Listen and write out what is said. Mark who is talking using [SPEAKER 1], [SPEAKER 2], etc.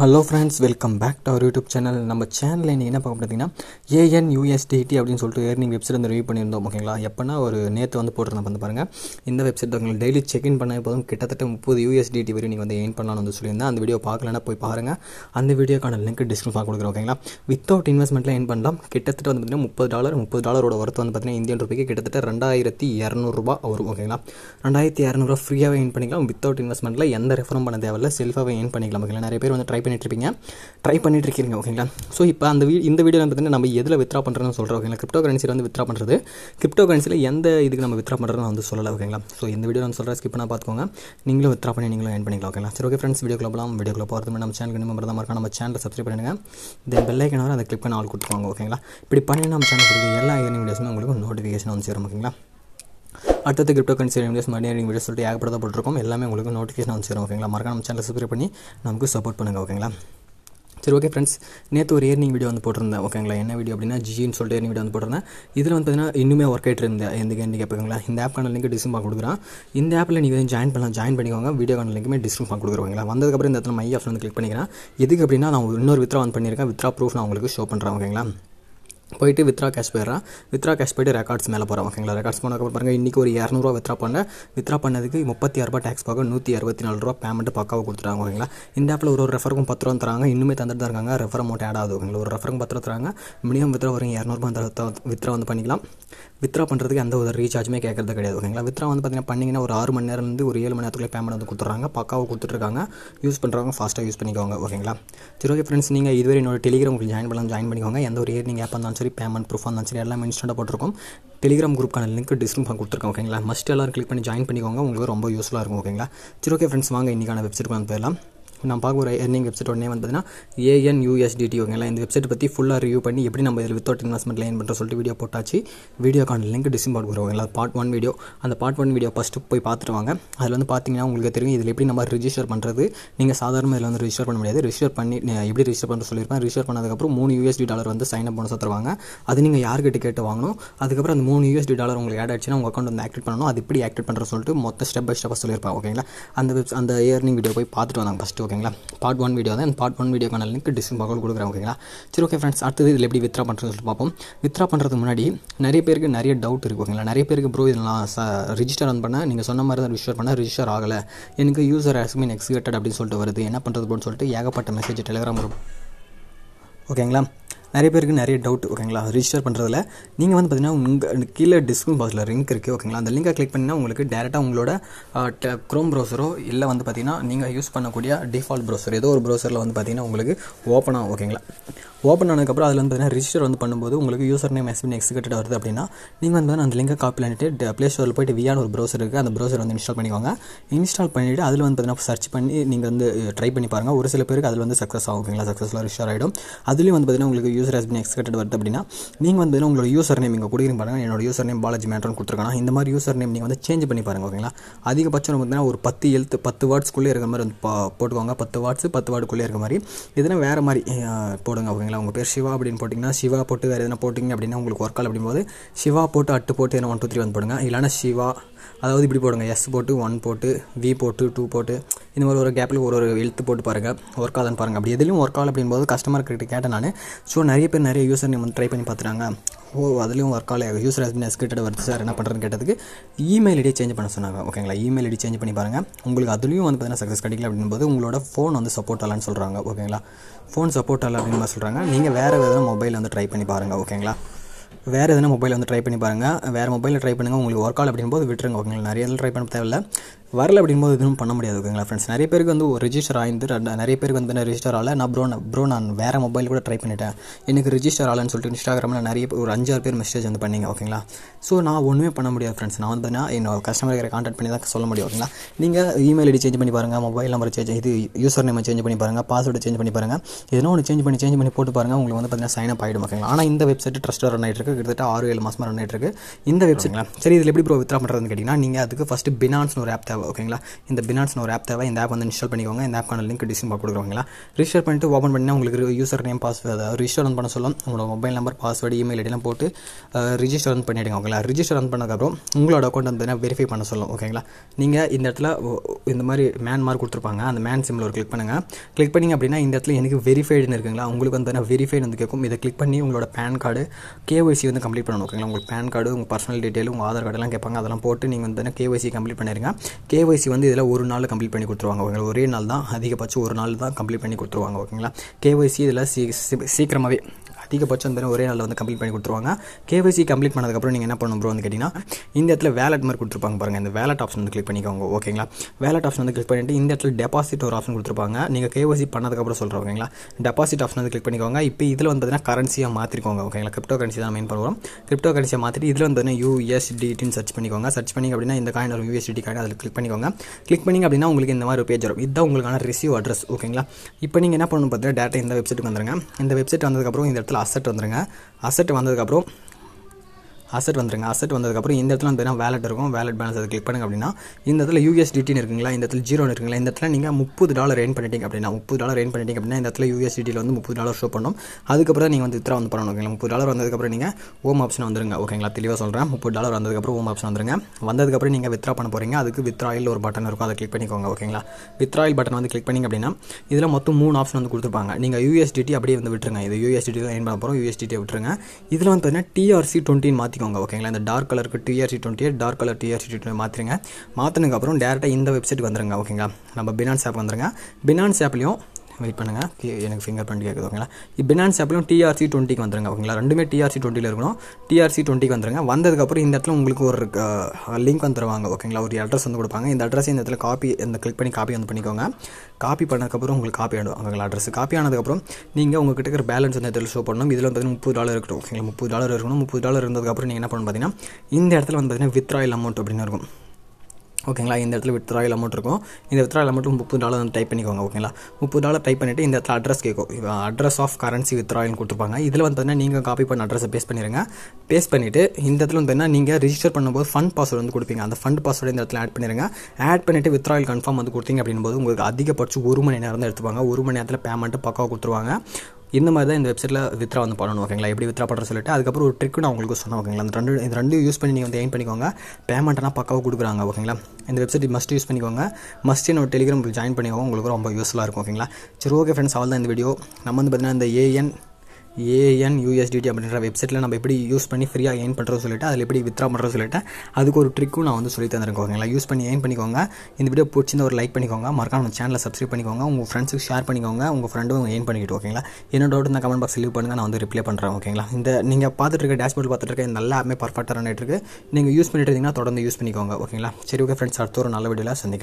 [SPEAKER 1] hello friends welcome back to our YouTube channel நம்ம சேனலில் நீங்கள் என்ன பார்க்க பார்த்தீங்கன்னா ஏஎன் யூஎஸ்டிடி அப்படின்னு சொல்லிட்டு ஏர்னிங் வெப்சைட் வந்து ரிவ்யூ பண்ணியிருந்தோம் ஓகேங்களா எப்போனா ஒரு நேற்று வந்து போட்டிருந்தோம் வந்து பாருங்கள் இந்த வெப்சைட் உங்களுக்கு டெய்லி செக் இன் பண்ண போதும் கிட்டத்தட்ட முப்பது யூஎஸ்டிடி வரையும் நீங்கள் வந்து ஏன் பண்ணலாம்னு வந்து சொல்லியிருந்தேன் அந்த வீடியோ பார்க்கலன்னா போய் பாருங்கள் அந்த வீடியோக்கான லிங்க் டிஸ்கிரிப்ஷன் கொடுக்குறோம் ஓகேங்களா வித்தவுட் இன்வெஸ்ட்மெண்ட்டில் ஏன் பண்ணலாம் கிட்டத்தட்ட வந்து பார்த்தீங்கன்னா முப்பது டாலர் முப்பது டாலரோட ஒர்த்து வந்து பார்த்தீங்கன்னா இந்தியன் ரூபாய்க்கு கிட்டத்தட்ட ரெண்டாயிரத்தி இரநூறுபா வரும் ஓகேங்களா ரெண்டாயிரத்தி இரநூறுவா ஃப்ரீயாகவே ஏன் பண்ணிக்கலாம் வித்தவுட் இன்வெஸ்ட்மெண்ட்டில் எந்த ரெஃபரும் பண்ண தேவையில்ல செல்ஃபாகவே ஏன் பண்ணிக்கலாம் ஓகேங்களா நிறைய பேர் வந்து ட்ரை பண்ணிட்டுருப்பீங்க ட்ரை பண்ணிட்டுருக்கீங்க ஓகேங்களா ஸோ இப்போ அந்த வீ இந்த வீடியோவில் பார்த்தீங்கன்னா நம்ம எதில் வித்ரா பண்ணுறதுன்னு சொல்கிறோம் ஓகேங்களா கிரிப்டோ கரன்சியில் வந்து வித்ரா பண்ணுறது கிரிப்டோ கரன்சியில் எந்த இதுக்கு நம்ம வித்ரா பண்ணுறதுன்னு வந்து சொல்லலை ஓகேங்களா ஸோ இந்த வீடியோ நான் சொல்கிறேன் ஸ்கிப் பண்ணால் பார்த்துக்கோங்க நீங்களும் வித்ரா பண்ணி நீங்களும் ஏன் பண்ணிக்கலாம் ஓகேங்களா சரி ஓகே ஃப்ரெண்ட்ஸ் வீடியோ வீடியோக்குள்ள வீடியோ வீடியோக்குள்ள போகிறது நம்ம சேனல் நம்ம தான் இருக்கா நம்ம சேனலை சப்ஸ்கிரைப் பண்ணுங்கள் தென் ஐக்கன் வர அந்த கிளிக் நான் ஆள் கொடுத்துருவாங்க ஓகேங்களா இப்படி பண்ணி நம்ம சேனல் கொடுக்குற எல்லா ஏர்னிங் வீடியோஸுமே உங்களுக்கு நோட்டிஃபிகேஷன் வந்து சேரும் ஓகேங்களா அடுத்தது cryptocurrency invest money earning video சொல்லிட்டு ஏகப்படுத்த போட்டிருக்கோம் எல்லாமே உங்களுக்கு நோட்டிஃபிகேஷன் அனுப்பிச்சிடும் ஓகேங்களா மறக்காம நம்ம சேனல் சப்ஸ்கிரைப் பண்ணி நமக்கு சப்போர்ட் பண்ணுங்கள் ஓகேங்களா சரி ஓகே ஃப்ரெண்ட்ஸ் நேற்று ஒரு ஏர்னிங் வீடியோ வந்து போட்டிருந்தேன் ஓகேங்களா என்ன வீடியோ அப்படின்னா ஜின்னு சொல்லிட்டு ஏர்னிங் வீடியோ வந்து போட்டிருந்தேன் இதில் வந்து பார்த்தீங்கன்னா இன்னுமே ஒர்க் ஆகிட்டு இருந்தேன் எந்த கேண்டிக்கு கேட்பீங்களா இந்த ஆப்க்கான லிங்க் டிஸ்கிரிப்ஷன் கொடுக்குறேன் இந்த ஆப்பில் நீங்கள் ஜாயின் பண்ணலாம் ஜாயின் பண்ணிக்கோங்க வீடியோக்கான லிங்க்குமே டிஸ்கிரிப்ஷன் கொடுக்குறவங்களா வந்ததுக்கப்புறம் இந்த இடத்துல மை ஆஃப் வந்து கிளிக் பண்ணிக்கிறேன் இதுக்கு அப்படின்னா நான் இன்னொரு வித்ரா வந்து பண்ணியிருக்கேன் வித்ரா ப்ரூஃப் நான் உங்களுக்கு ஷோ பண்ணுறேன் ஓகேங்களா போயிட்டு வித்ரா கேஷ் போயிடுறான் வித்ரா கேஷ் போய்ட்டு ரெக்கார்ட்ஸ் மேலே போகிறோம் ஓகேங்களா ரெக்கார்ட்ஸ் போனதுக்கப்புறம் பாருங்கள் இன்றைக்கி ஒரு இரநூறுவா வித்ரா பண்ண வித்ரா பண்ணதுக்கு முப்பத்தி ஆறுபா டேக்ஸ் பார்க்க நூற்றி அறுபத்தி நாலு ரூபா பேமெண்ட் பக்காவை கொடுத்துறாங்க ஓகேங்களா இந்த ஆப்பில் ஒரு ஒரு ரெஃபருக்கும் பத்து ரூபா தராங்க இன்னுமே தந்துட்டு தான் இருக்காங்க ரெஃபர் அமௌண்ட் ஆட் ஆகுது ஓகேங்களா ஒரு ரெஃபருக்கும் பத்து ரூபா தராங்க மினிமம் வித்ரா வரும் இரநூறுபா அந்த வித்ரா வந்து பண்ணிக்கலாம் வித்ரா பண்ணுறதுக்கு எந்த ஒரு ரீசார்ஜுமே கேட்கறது கிடையாது ஓகேங்களா வித்ரா வந்து பார்த்தீங்கன்னா பண்ணிங்கன்னா ஒரு ஆறு மணி நேரம்லேருந்து ஒரு ஏழு மணி நேரத்துக்குள்ளே பேமெண்ட் வந்து கொடுத்துட்றாங்க பக்காவை கொடுத்துட்ருக்காங்க யூஸ் பண்ணுறவங்க ஃபாஸ்ட்டாக யூஸ் பண்ணிக்கோங்க ஓகேங்களா சரி ஓகே ஃப்ரெண்ட்ஸ் நீங்கள் இதுவரை என்னோட டெலிகிராம் ஜாயின் பண்ணலாம் ஜாயின் பண்ணிக்கோங்க எந்த ஒரு ஏர் நீங்கள் ஆப் இருந்தாலும் சரி பேமெண்ட் ப்ரூஃப் அந்த சரி எல்லாமே இன்ஸ்டண்ட்டாக போட்டிருக்கோம் டெலிகிராம் குரூப்க்கான லிங்க் டிஸ்கிரிப்ஷன் கொடுத்துருக்கேன் ஓகேங்களா மஸ்ட் எல்லாரும் கிளிக் பண்ணி ஜாயின் பண்ணிக்கோங்க உங்களுக்கு ரொம்ப யூஸ்ஃபுல்லாக இருக்கும் ஓகேங்களா சரி ஓகே ஃப்ரெண்ட்ஸ் வாங்க இன்றைக்கான வெப்சைட் வந்து போயிடலாம் நான் பார்க்க ஒரு எர்னிங் வெப்சைட் உடனே வந்து பார்த்தீங்கன்னா ஏஎன்யூஎஸ்டிடி ஓகேங்களா இந்த வெப்சைட் பற்றி ஃபுல்லாக ரிவ்யூ பண்ணி எப்படி நம்ம இதில் வித்தவுட் இன்வெஸ்ட்மெண்ட்ல ஏன் பண்ணுற சொல்லிட்டு வீடியோ போட்டாச்சு வீடியோ வீடியோக்கான லிங்க் டிசம்பர் ஓகேங்களா பார்ட் ஒன் வீடியோ அந்த பார்ட் ஒன் வீடியோ ஃபஸ்ட்டு போய் பார்த்துருவாங்க அதில் வந்து பார்த்தீங்கன்னா உங்களுக்கு தெரியும் இதில் எப்படி நம்ம ரிஜிஸ்டர் பண்ணுறது நீங்கள் சாதாரண இதில் வந்து ரிஜிஸ்டர் பண்ண முடியாது ரிஜிஸ்டர் பண்ணி எப்படி ரிஜிஸ்டர் பண்ணுற சொல்லியிருப்பேன் ரிஜிஸ்டர் பண்ணதுக்கப்புறம் மூணு யூஎஸ்டி டாலர் வந்து சைன் அப் பண்ண சொத்துருவாங்க அது நீங்கள் யார்கிட்ட கேட்டு வாங்கணும் அதுக்கப்புறம் அந்த மூணு யூஎஸ்டி டாலர் உங்களுக்கு ஆட் ஆச்சுன்னா உங்கள் அக்கௌண்ட் வந்து ஆக்டிவேட் பண்ணணும் அது எப்படி ஆக்டிவேட் பண்ணுற சொல்லிட்டு மொத்த ஸ்டெப் பை ஸ்டெப்பாக சொல்லியிருப்பேன் ஓகேங்களா அந்த அந்த இயர்னிங் வீடியோ போய் பார்த்துட்டு வந்தாங்க ஃபஸ்ட்டு ஓகேங்களா பார்ட் ஒன் வீடியோ தான் பார்ட் ஒன் வீடியோக்கான லிங்க் டிஸ்கிரிப்ஷன் கொடுக்குறேன் ஓகேங்களா சரி ஓகே ஃப்ரெண்ட்ஸ் அடுத்தது இதில் எப்படி வித்ரா பண்ணுறதுன்னு சொல்லிட்டு பார்ப்போம் வித்ரா பண்ணுறதுக்கு முன்னாடி நிறைய பேருக்கு நிறைய டவுட் இருக்குது ஓகேங்களா நிறைய பேருக்கு ப்ரோ இதெல்லாம் ச ரிஜிஸ்டர் ஆன் பண்ணால் நீங்கள் சொன்ன மாதிரி தான் ரிஜிஸ்டர் பண்ணால் ரிஜிஸ்டர் ஆகலை எனக்கு யூசர் ஹேஸ் மீன் அப்படின்னு சொல்லிட்டு வருது என்ன பண்ணுறது போன்னு சொல்லிட்டு ஏகப்பட்ட மெசேஜ் டெலிகிராம் ஓகேங்களா நிறைய பேருக்கு நிறைய டவுட் ஓகேங்களா ரிஜிஸ்டர் பண்ணுறதுல நீங்கள் வந்து பார்த்தீங்கன்னா உங்கள் கீழே டிஸ்கிரிப் பாக்ஸில் லிங்க் இருக்குது ஓகேங்களா அந்த லிங்கை கிளிக் பண்ணிங்கன்னா உங்களுக்கு டேரெக்டாக உங்களோட க்ரோம் ப்ரௌசரோ இல்லை வந்து பார்த்தீங்கன்னா நீங்கள் யூஸ் பண்ணக்கூடிய டிஃபால்ட் ப்ரௌசர் ஏதோ ஒரு ப்ரௌசரில் வந்து பார்த்தீங்கன்னா உங்களுக்கு ஓப்பன் ஆகும் ஓகேங்களா ஓப்பன் ஆனதுக்கப்புறம் அதில் வந்து பார்த்தீங்கன்னா ரிஜிஸ்டர் வந்து பண்ணும்போது உங்களுக்கு யூசர் நேம் எஸ் பண்ணி வருது அப்படின்னா நீங்கள் வந்து அந்த லிங்கை காப்பி பண்ணிட்டு ப்ளே ஸ்டோரில் போய்ட்டு வியான் ஒரு ப்ரௌசர் இருக்குது அந்த ப்ரௌசர் வந்து இன்ஸ்டால் பண்ணிக்கோங்க இன்ஸ்டால் பண்ணிவிட்டு அதில் வந்து பார்த்தீங்கன்னா சர்ச் பண்ணி நீங்கள் வந்து ட்ரை பண்ணி பாருங்கள் ஒரு சில பேருக்கு அதில் வந்து சக்ஸஸ் ஆகும் ஓகேங்களா சக்ஸஸ்லாம் ரிஜிஸ்டர் ஆகிடும் அதுலேயும் வந்து பார்த்தீங்கன்னா உங்களுக்கு யூசர் எஸ் பண்ணி வருது அப்படின்னா நீங்கள் வந்து உங்களோட யூசர் நேம் இங்கே கொடுக்குறீங்க பாருங்கள் என்னோட யூசர் நேம் பாலாஜி மேட்ரன் கொடுத்துருக்காங்க இந்த மாதிரி யூசர் நேம் நீங்கள் வந்து சேஞ்ச் பண்ணி பாருங்க ஓகேங்களா அதிகபட்சம் பார்த்தீங்கன்னா ஒரு பத்து எழுத்து பத்து வேர்ட்ஸ்க்குள்ளே இருக்கிற மாதிரி வந்து போட்டுக்கோங்க பத்து வேர்ட்ஸ் பத்து வேர்டுக்குள்ளே இருக்கிற மாதிரி இதெல்லாம் வேறு மாதிரி போடுங்க ஓகேங்களா சரிங்களா உங்கள் பேர் சிவா அப்படின்னு போட்டிங்கன்னா சிவா போட்டு வேறு எதனா போட்டிங்க அப்படின்னா உங்களுக்கு ஒர்க் ஆல் அப்படிங்கும்போது சிவா போட்டு அட்டு போட்டு எதனா ஒன் டூ த்ரீ வந்து போடுங்க இல்லைனா சிவா அதாவது இப்படி போடுங்க எஸ் போட்டு ஒன் போட்டு வி போட்டு டூ போட்டு இந்த மாதிரி ஒரு கேப்பில் ஒரு ஒரு எழுத்து போட்டு பாருங்கள் ஒர்க் ஆகுதுன்னு பாருங்கள் அப்படி எதுலையும் ஒர்க் ஆகல அப்படின்போது கஸ்டமர் கிட்ட கேட்டேன் நான் ஸோ நிறைய பேர் நிறைய யூசர் நீங்கள் வந்து ட்ரை பண்ணி பார்த்துறாங்க ஓ அதுலேயும் ஒர்க் ஆகல யூசர் எஸ் கிட்ட வருது சார் என்ன பண்ணுறதுன்னு கேட்டதுக்கு இமெயில் ஐடி சேஞ்ச் பண்ண சொன்னாங்க ஓகேங்களா இமெயில் ஐடி சேஞ்ச் பண்ணி பாருங்கள் உங்களுக்கு அதுலேயும் வந்து பார்த்தீங்கன்னா சக்ஸஸ் கிடைக்கல அப்படின்போது உங்களோட ஃபோன் வந்து சப்போர்ட் ஆகலான்னு சொல்கிறாங்க ஓகேங்களா ஃபோன் சப்போர்ட் ஆகல அப்படின்னு சொல்கிறாங்க நீங்கள் வேறு வேறு மொபைல் வந்து ட்ரை பண்ணி பாருங்கள் ஓகேங்களா வேறு எதனா மொபைல் வந்து ட்ரை பண்ணி பாருங்கள் வேறு மொபைலில் ட்ரை பண்ணுங்கள் உங்களுக்கு ஒர்க் ஆல் அப்படிங்கும்போது போது விட்டுருங்க ஓகேங்களா நிறைய இதில் ட்ரை பண்ண தேவையில்ல வரல அப்படிங்கும்போது எதுவும் பண்ண முடியாது ஓகேங்களா ஃப்ரெண்ட்ஸ் நிறைய பேருக்கு வந்து ஒரு ரிஜிஸ்டர் ஆயிருந்து நிறைய பேருக்கு வந்து நான் ரிஜிஸ்டர் ஆகல நான் ப்ரோ நான் ப்ரோ நான் வேறு மொபைல் கூட ட்ரை பண்ணிட்டேன் எனக்கு ரிஜிஸ்டர் ஆகலன்னு சொல்லிட்டு இன்ஸ்டாகிராமில் நிறைய ஒரு அஞ்சாறு பேர் மெசேஜ் வந்து பண்ணிங்க ஓகேங்களா ஸோ நான் ஒன்றுமே பண்ண முடியாது ஃப்ரெண்ட்ஸ் நான் வந்து நான் என்னோட கஸ்டமர் கேர் கான்டாக்ட் பண்ணி தான் சொல்ல முடியும் ஓகேங்களா நீங்கள் இமெயில் ஐடி சேஞ்ச் பண்ணி பாருங்கள் மொபைல் நம்பர் சேஞ்ச் இது யூசர் நேம் சேஞ்ச் பண்ணி பாருங்கள் பாஸ்வேர்டு சேஞ்ச் பண்ணி பாருங்கள் எதனா ஒன்று சேஞ்ச் பண்ணி சேஞ்ச் பண்ணி போட்டு பாருங்கள் உங்களுக்கு வந்து பார்த்தீங்கன்னா சைன் அப் ஆகிடும் ஓகேங்களா ஆனால் இந்த வெப்சைட் ட்ரஸ்ட்டாக ரன் ஆகிட்டு இருக்கு கிட்டத்தட்ட ஆறு ஏழு மாதமாக ரன் ஆகிட்டு இருக்கு இந்த வெப்சைட்டில் சரி இதில் எப்படி ப்ரோ வித்ரா பண்ணுறதுன்னு கேட்டிங்கன்னா நீங்கள் அதுக்கு ஃபஸ்ட்டு பினான்ஸ்னு ஒரு ஆப் தேவை தேவை ஓகேங்களா இந்த பினான்ஸ்னு ஒரு ஆப் தேவை இந்த ஆப் வந்து இன்ஸ்டால் பண்ணிக்கோங்க இந்த ஆப்க்கான லிங்க் டிஸ்கிரிப் கொடுக்குறாங்களா ரிஜிஸ்டர் பண்ணிட்டு ஓப்பன் பண்ணி உங்களுக்கு user name password register run பண்ண சொல்லும் உங்களோட மொபைல் நம்பர் பாஸ்வேர்டு இமெயில் ஐடிலாம் போட்டு ரிஜிஸ்டர் ரன் பண்ணிவிடுங்க ஓகேங்களா ரிஜிஸ்டர் ரன் பண்ணதுக்கப்புறம் உங்களோட அக்கௌண்ட் வந்து வெரிஃபை பண்ண சொல்லும் ஓகேங்களா நீங்கள் இந்த இடத்துல இந்த மாதிரி மேன் மார்க் கொடுத்துருப்பாங்க அந்த மேன் சிம்மில் ஒரு கிளிக் பண்ணுங்கள் கிளிக் பண்ணிங்க அப்படின்னா இந்த இடத்துல எனக்கு வெரிஃபைடுன்னு இருக்குங்களா உங்களுக்கு வந்து வெரிஃபைடு வந்து கேட்கும் இதை கிளிக் பண்ணி உங்களோட பேன் கார்டு கேஒய்சி வந்து கம்ப்ளீட் பண்ணணும் ஓகேங்களா உங்களுக்கு பேன் கார்டு உங்கள் பர்சனல் டீட்டெயில் உங்கள் ஆதார் கார்டெல்லாம் கேட்பாங்க அதெல்லாம் போட்டு நீங்கள் வந்து கேஒய்சி கம்ப்ளீட் பண்ணிடுங்க கேஒய்சி வந்து இதில் ஒரு நாளில் கம்ப்ளீட் பண்ணி கொடுத்துருவாங்க ஓகேங்களா ஒரே நாள் தான் அதிகபட்சம் ஒரு நாள் தான் கம்ப்ளீட் பண்ணி கொடுத்துருவாங்க ஓகேங்களா கேஒய்சி இதில் சீ சீக்கிரமாகவே அதிகபட்சம் வந்து ஒரே நாளில் வந்து கம்ப்ளீட் பண்ணி கொடுத்துருவாங்க கேவைசி கம்ப்ளீட் பண்ணதுக்கப்புறம் நீங்கள் என்ன பண்ணணும் ப்ரோ வந்து கேட்டிங்கன்னா இந்த இடத்துல வேலட் மாதிரி கொடுத்துருப்பாங்க பாருங்கள் இந்த வேலட் ஆப்ஷன் வந்து கிளிக் பண்ணிக்கோங்க ஓகேங்களா வேலட் ஆப்ஷன் வந்து கிளிக் பண்ணிட்டு இந்த இடத்துல டெபாசிட் ஒரு ஆப்ஷன் கொடுத்துருப்பாங்க நீங்கள் கேவைசி பண்ணதுக்கப்புறம் சொல்கிறோம் ஓகேங்களா டெபாசிட் ஆப்ஷன் வந்து கிளிக் பண்ணிக்கோங்க இப்போ இதில் வந்து பார்த்தீங்கன்னா கரன்சியாக மாற்றிக்கோங்க ஓகேங்களா கிரிப்டோ கரன்சி தான் மெயின் பண்ணுவோம் கிரிப்டோ கரன்சியை மாற்றிட்டு இதில் வந்து பார்த்தீங்கன்னா யூஎஸ்டிடின்னு சர்ச் பண்ணிக்கோங்க சர்ச் பண்ணிங்க அப்படின்னா இந்த காயின் வரும் யூஎஸ்டி காயின் அதில் கிளிக் பண்ணிக்கோங்க கிளிக் பண்ணிங்க அப்படின்னா உங்களுக்கு இந்த மாதிரி ஒரு பேஜ் வரும் இதுதான் உங்களுக்கான ரிசீவ் அட்ரஸ் ஓகேங்களா இப்போ நீங்கள் என்ன பண்ணணும் பார்த்தீங்கன்னா டேட்டா இந்த வெப்சைட்டுக்கு வந்துருங்க இந்த வெப்சைட் வந்ததுக்கப்புறம் இந்த இடத்துல அசட் வந்துடுங்க அசட் வந்ததுக்கப்புறம் அசட் வந்துருங்க அசட் வந்ததுக்கப்புறம் இந்த இடத்துல வந்து வேலட் இருக்கும் வேலட் பேலன்ஸ் அதை கிளிக் பண்ணுங்க அப்படின்னா இந்த இடத்துல யூஎஸ்டிடின்னு இருக்குங்களா இந்த இடத்துல ஜீரோ இருக்குங்களா இந்த இடத்துல நீங்கள் முப்பது டாலர் ரெயின் பண்ணிட்டீங்க அப்படின்னா முப்பது டாலர் ரெயின் பண்ணிட்டீங்க அப்படின்னா இந்த இடத்துல யூஎஸ்டிடியில் வந்து முப்பது டாலர் ஷோ பண்ணும் அதுக்கப்புறம் நீங்கள் வந்து இத்திரா வந்து பண்ணணும் ஓகேங்களா முப்பது டாலர் வந்ததுக்கப்புறம் நீங்கள் ஓம் ஆப்ஷன் வந்துருங்க ஓகேங்களா தெளிவாக சொல்கிறேன் முப்பது டாலர் வந்ததுக்கப்புறம் ஓம் ஆப்ஷன் வந்துருங்க வந்ததுக்கப்புறம் நீங்கள் வித்ரா பண்ண போகிறீங்க அதுக்கு வித்ராயில் ஒரு பட்டன் இருக்கும் அதை கிளிக் பண்ணிக்கோங்க ஓகேங்களா வித்ராயில் பட்டன் வந்து கிளிக் பண்ணிங்க அப்படின்னா இதில் மொத்தம் மூணு ஆப்ஷன் வந்து கொடுத்துருப்பாங்க நீங்கள் யூஎஸ்டிடி அப்படியே வந்து விட்டுருங்க இது யூஎஸ்டிடி தான் ரெயின் பண்ண போகிறோம் யூஎஸ்டிடி விட்டுருங்க இதில் வந்து பார்த்தீங்கன்னா டிஆர்சி டுவெண்ட்டின் மாற்றி மாற்றிக்கோங்க ஓகேங்களா இந்த டார்க் கலருக்கு TRC twenty eight dark colour TRC twenty மாற்றிருங்க மாற்றினதுக்கப்புறம் டேரெக்டாக இந்த வெப்சைட் வந்துருங்க ஓகேங்களா நம்ம பினான்ஸ் ஆப் வந்துருங்க பினான்ஸ் ஆப்லையும் வெயிட் பண்ணுங்கள் எனக்கு ஃபிங்கர் பிரிண்ட் கேட்குது ஓகேங்களா பினான்ஸ் ஆப்லையும் டிஆர்சி டுவெண்ட்டிக்கு வந்துருங்க ஓகேங்களா ரெண்டுமே டிஆர்சி டுவெண்ட்டியில் இருக்கணும் டிஆர்சி டுவெண்ட்டிக்கு வந்துருங்க வந்ததுக்கப்புறம் இந்த இடத்துல உங்களுக்கு ஒரு லிங்க் வந்துருவாங்க ஓகேங்களா ஒரு அட்ரஸ் வந்து கொடுப்பாங்க இந்த அட்ரஸ் இந்த இடத்துல காப்பி இந்த கிளிக் பண்ணி காப்பி வந்து பண்ணிக்கோங்க காப்பி பண்ணதுக்கப்புறம் உங்களுக்கு காப்பி ஆகிடும் ஓகேங்களா அட்ரஸ் காப்பி ஆனதுக்கப்புறம் நீங்கள் உங்கள் கிட்ட இருக்கிற பேலன்ஸ் வந்து இடத்துல ஷோ பண்ணணும் இதில் வந்து முப்பது டாலர் இருக்கட்டும் ஓகேங்களா முப்பது டாலர் இருக்கணும் முப்பது டாலர் இருந்ததுக்கப்புறம் நீங்கள் என்ன பண்ணணும் பார்த்தீங்கன்னா இந்த இடத்துல வந்து பார்த்தீங்கன்னா வித்ராயில் அமௌண்ட் அப்படின்னு இருக்கும் ஓகேங்களா இந்த இடத்துல வித்ராயில் அமௌண்ட் இருக்கும் இந்த வித்ராயில் அமௌண்ட் முப்பது டாலர் வந்து டைப் பண்ணிக்கோங்க ஓகேங்களா முப்பது டாலர் டைப் பண்ணிவிட்டு இந்த இடத்துல அட்ரஸ் கேட்கும் அட்ரஸ் ஆஃப் கரன்சி வித்ராயில்னு கொடுத்துருப்பாங்க இதில் வந்து நீங்கள் காப்பி பண்ண அட்ரஸை பேஸ் பண்ணிடுங்க பேஸ் பண்ணிவிட்டு இந்த இடத்துல வந்து நீங்கள் ரிஜிஸ்டர் பண்ணும்போது ஃபண்ட் பாஸ்வேர்டு வந்து கொடுப்பீங்க அந்த ஃபண்ட் பாஸ்வேர்டு இந்த இடத்துல ஆட் பண்ணிடுங்க ஆட் பண்ணிவிட்டு வித்ராயில் கன்ஃபார்ம் வந்து கொடுத்தீங்க அப்படின்போது உங்களுக்கு அதிகபட்சம் ஒரு மணி நேரம் தான் எடுத்துப்பாங்க ஒரு மணி நேரத்தில் பேமெண்ட்டு பக்காவாக கொடுத்துருவாங்க இந்த மாதிரி தான் இந்த வெப்சைட்டில் வித்ரா வந்து பண்ணணும் ஓகேங்களா எப்படி வித்ரா பண்ணுறது சொல்லிட்டு அதுக்கப்புறம் ஒரு ட்ரிக் நான் உங்களுக்கு சொன்னேன் ஓகேங்களா அந்த ரெண்டு இந்த ரெண்டு யூஸ் பண்ணி நீங்கள் வந்து எயின் பண்ணிக்கோங்க பேமெண்ட்னா பக்காவாக கொடுக்குறாங்க ஓகேங்களா இந்த வெப்சைட் மஸ்ட் யூஸ் பண்ணிக்கோங்க மஸ்ட்டு நம்ம டெலிகிராம் ஜாயின் பண்ணிக்கோங்க உங்களுக்கு ரொம்ப யூஸ்ஃபுல்லாக இருக்கும் ஓகேங்களா சரி ஓகே ஃப்ரெண்ட்ஸ் அவள் தான் இந்த வீடியோ நம்ம வந்து பார்த்திங்கன்னா இந்த ஏஎன் ஏஎன் யூஎஸ்டிடி அப்படின்ற வெப்சைட்டில் நம்ம எப்படி யூஸ் பண்ணி ஃப்ரீயாக ஏன் பண்ணுறது சொல்லிட்டு அதில் எப்படி வித்ரா பண்ணுறது சொல்லிட்டு அதுக்கு ஒரு ட்ரிக்கும் நான் வந்து சொல்லி தந்துருக்கோம் ஓகேங்களா யூஸ் பண்ணி ஏன் பண்ணிக்கோங்க இந்த வீடியோ பிடிச்சிருந்த ஒரு லைக் பண்ணிக்கோங்க மறக்காம நம்ம சேனலை சப்ஸ்கிரைப் பண்ணிக்கோங்க உங்கள் ஃப்ரெண்ட்ஸுக்கு ஷேர் பண்ணிக்கோங்க உங்கள் ஃப்ரெண்டும் ஏன் பண்ணிக்கிட்டு ஓகேங்களா என்ன டவுட் இந்த கமெண்ட் பாக்ஸ் லீவ் பண்ணுங்கள் நான் வந்து ரிப்ளை பண்ணுறேன் ஓகேங்களா இந்த நீங்கள் பார்த்துட்டு இருக்க டேஷ்போர்ட் பார்த்துட்டு இருக்க இந்த எல்லாமே பர்ஃபெக்டாக ரன் நீங்கள் யூஸ் பண்ணிட்டு இருந்தீங்கன்னா தொடர்ந்து யூஸ் பண்ணிக்கோங்க ஓகேங்களா சரி ஓகே ஃப்ரெண்ட்ஸ் அடுத்த ஒரு நல்ல வீடியோவில் சந்திக்கிறேன்